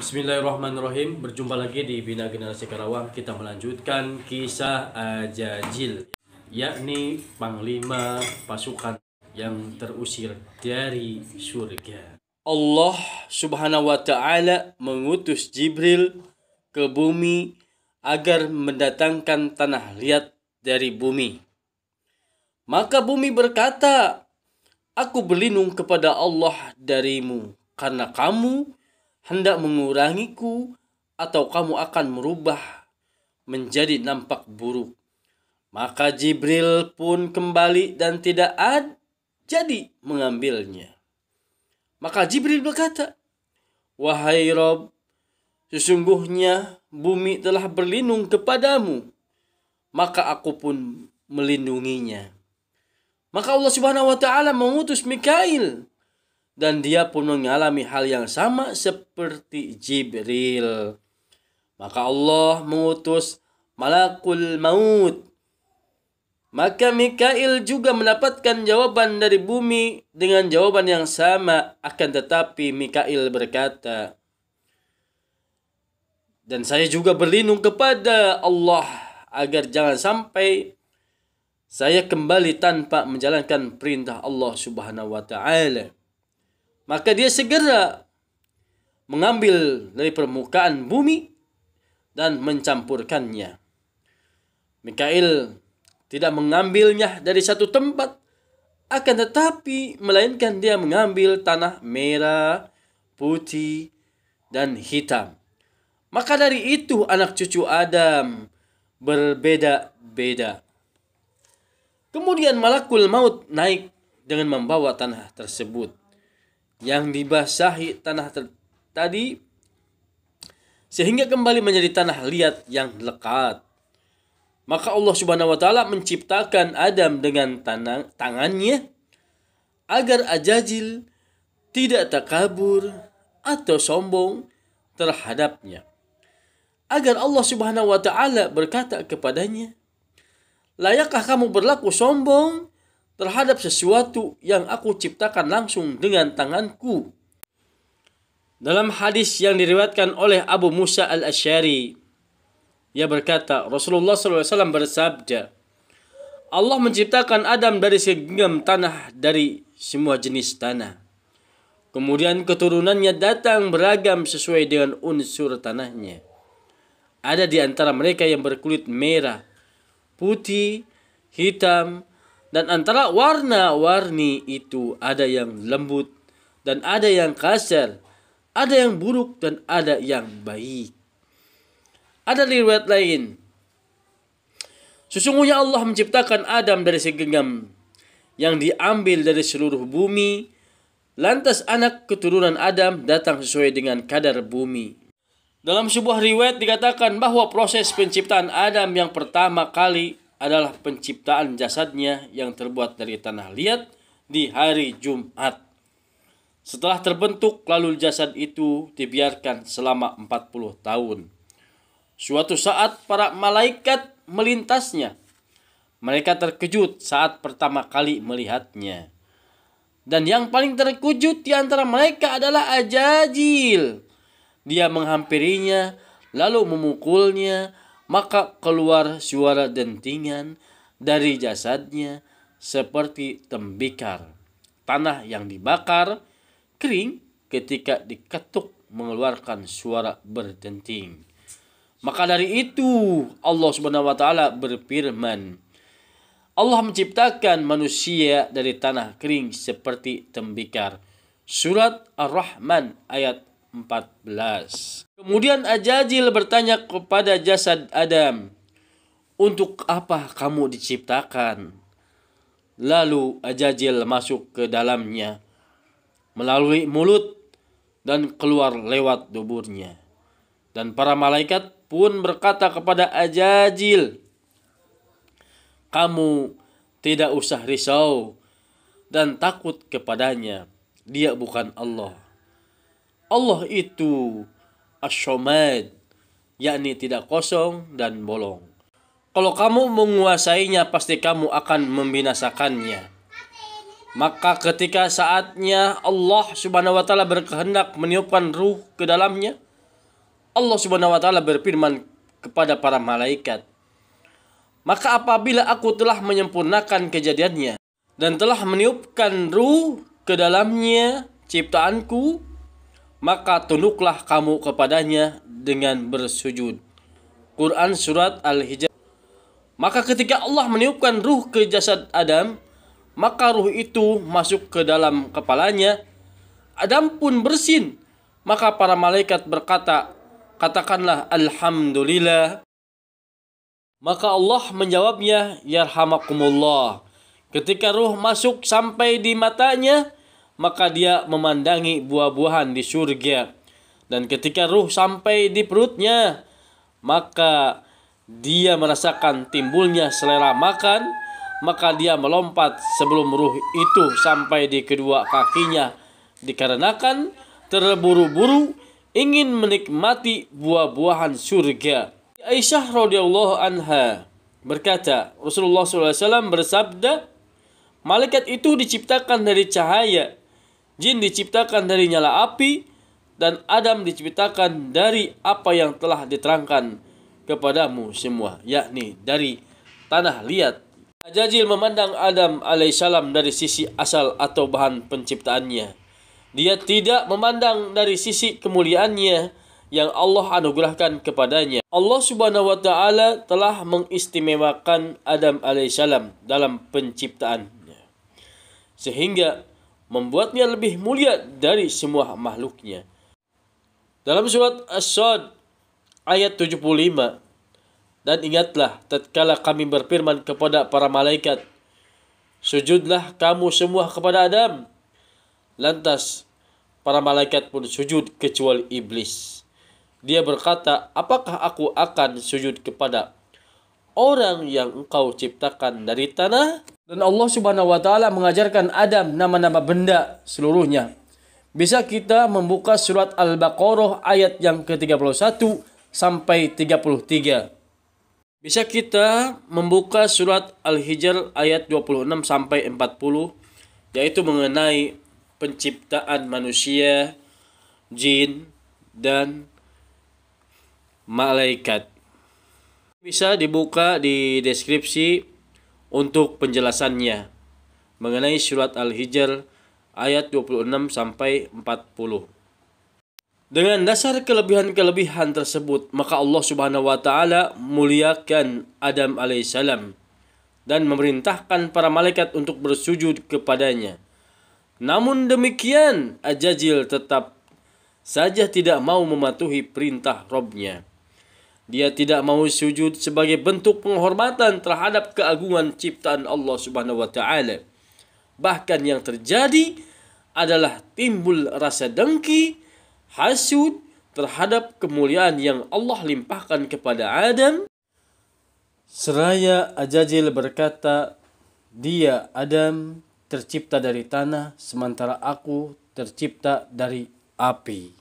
Bismillahirrahmanirrahim. Berjumpa lagi di Bina Generasi Karawang. Kita melanjutkan kisah Ajajil, eh, yakni panglima pasukan yang terusir dari surga. Allah Subhanahu wa taala mengutus Jibril ke bumi agar mendatangkan tanah liat dari bumi. Maka bumi berkata, "Aku berlindung kepada Allah darimu karena kamu hendak mengurangiku atau kamu akan merubah menjadi nampak buruk. Maka Jibril pun kembali dan tidak ad jadi mengambilnya. Maka Jibril berkata, Wahai Rob, sesungguhnya bumi telah berlindung kepadamu, maka aku pun melindunginya. Maka Allah Subhanahu wa taala mengutus Mikail dan dia pun mengalami hal yang sama seperti Jibril. Maka Allah mengutus Malakul Maut. Maka Mikail juga mendapatkan jawaban dari bumi dengan jawaban yang sama, akan tetapi Mikail berkata, "Dan saya juga berlindung kepada Allah agar jangan sampai saya kembali tanpa menjalankan perintah Allah Subhanahu wa taala." Maka dia segera mengambil dari permukaan bumi dan mencampurkannya. Mikail tidak mengambilnya dari satu tempat, akan tetapi melainkan dia mengambil tanah merah, putih, dan hitam. Maka dari itu anak cucu Adam berbeda-beda. Kemudian malakul maut naik dengan membawa tanah tersebut yang dibasahi tanah tadi sehingga kembali menjadi tanah liat yang lekat. Maka Allah Subhanahu wa taala menciptakan Adam dengan tanah, tangannya agar ajajil tidak takabur atau sombong terhadapnya. Agar Allah Subhanahu wa taala berkata kepadanya, "Layakkah kamu berlaku sombong terhadap sesuatu yang aku ciptakan langsung dengan tanganku. Dalam hadis yang diriwatkan oleh Abu Musa al-Ashari, ia berkata, Rasulullah SAW bersabda, Allah menciptakan Adam dari segenggam tanah dari semua jenis tanah. Kemudian keturunannya datang beragam sesuai dengan unsur tanahnya. Ada di antara mereka yang berkulit merah, putih, hitam, dan antara warna-warni itu ada yang lembut dan ada yang kasar, ada yang buruk dan ada yang baik. Ada riwayat lain. Sesungguhnya Allah menciptakan Adam dari segenggam yang diambil dari seluruh bumi. Lantas anak keturunan Adam datang sesuai dengan kadar bumi. Dalam sebuah riwayat dikatakan bahwa proses penciptaan Adam yang pertama kali adalah penciptaan jasadnya yang terbuat dari tanah liat di hari Jumat. Setelah terbentuk, lalu jasad itu dibiarkan selama 40 tahun. Suatu saat para malaikat melintasnya. Mereka terkejut saat pertama kali melihatnya. Dan yang paling terkejut di antara mereka adalah Ajajil. Dia menghampirinya, lalu memukulnya, maka keluar suara dentingan dari jasadnya seperti tembikar. Tanah yang dibakar kering ketika diketuk mengeluarkan suara berdenting. Maka dari itu Allah Subhanahu wa taala berfirman, Allah menciptakan manusia dari tanah kering seperti tembikar. Surat Ar-Rahman ayat 14. Kemudian Ajajil bertanya kepada jasad Adam, "Untuk apa kamu diciptakan?" Lalu Ajajil masuk ke dalamnya melalui mulut dan keluar lewat duburnya. Dan para malaikat pun berkata kepada Ajajil, "Kamu tidak usah risau dan takut kepadanya. Dia bukan Allah." Allah itu asyomad, yakni tidak kosong dan bolong. Kalau kamu menguasainya, pasti kamu akan membinasakannya. Maka ketika saatnya Allah Subhanahu wa taala berkehendak meniupkan ruh ke dalamnya, Allah Subhanahu wa taala berfirman kepada para malaikat, "Maka apabila aku telah menyempurnakan kejadiannya dan telah meniupkan ruh ke dalamnya ciptaanku, maka tunduklah kamu kepadanya dengan bersujud. Quran Surat Al-Hijr Maka ketika Allah meniupkan ruh ke jasad Adam, maka ruh itu masuk ke dalam kepalanya. Adam pun bersin. Maka para malaikat berkata, katakanlah Alhamdulillah. Maka Allah menjawabnya, Yarhamakumullah. Ketika ruh masuk sampai di matanya, maka dia memandangi buah-buahan di surga. Dan ketika ruh sampai di perutnya, maka dia merasakan timbulnya selera makan, maka dia melompat sebelum ruh itu sampai di kedua kakinya. Dikarenakan terburu-buru ingin menikmati buah-buahan surga. Aisyah radhiyallahu anha berkata, Rasulullah SAW bersabda, malaikat itu diciptakan dari cahaya Jin diciptakan dari nyala api dan Adam diciptakan dari apa yang telah diterangkan kepadamu semua, yakni dari tanah liat. Ajajil memandang Adam alaihissalam dari sisi asal atau bahan penciptaannya. Dia tidak memandang dari sisi kemuliaannya yang Allah anugerahkan kepadanya. Allah Subhanahu wa taala telah mengistimewakan Adam alaihissalam dalam penciptaannya. Sehingga membuatnya lebih mulia dari semua makhluknya. Dalam surat As-Sad ayat 75, Dan ingatlah tatkala kami berfirman kepada para malaikat, Sujudlah kamu semua kepada Adam. Lantas, para malaikat pun sujud kecuali iblis. Dia berkata, apakah aku akan sujud kepada orang yang engkau ciptakan dari tanah? Dan Allah Subhanahu wa taala mengajarkan Adam nama-nama benda seluruhnya. Bisa kita membuka surat Al-Baqarah ayat yang ke-31 sampai 33. Bisa kita membuka surat Al-Hijr ayat 26 sampai 40 yaitu mengenai penciptaan manusia, jin dan malaikat. Bisa dibuka di deskripsi untuk penjelasannya mengenai surat Al-Hijr ayat 26 sampai 40. Dengan dasar kelebihan-kelebihan tersebut, maka Allah Subhanahu wa taala muliakan Adam alaihissalam dan memerintahkan para malaikat untuk bersujud kepadanya. Namun demikian, Ajajil tetap saja tidak mau mematuhi perintah Robnya. Dia tidak mau sujud sebagai bentuk penghormatan terhadap keagungan ciptaan Allah Subhanahu wa taala. Bahkan yang terjadi adalah timbul rasa dengki, hasud terhadap kemuliaan yang Allah limpahkan kepada Adam. Seraya Ajajil berkata, "Dia Adam tercipta dari tanah sementara aku tercipta dari api."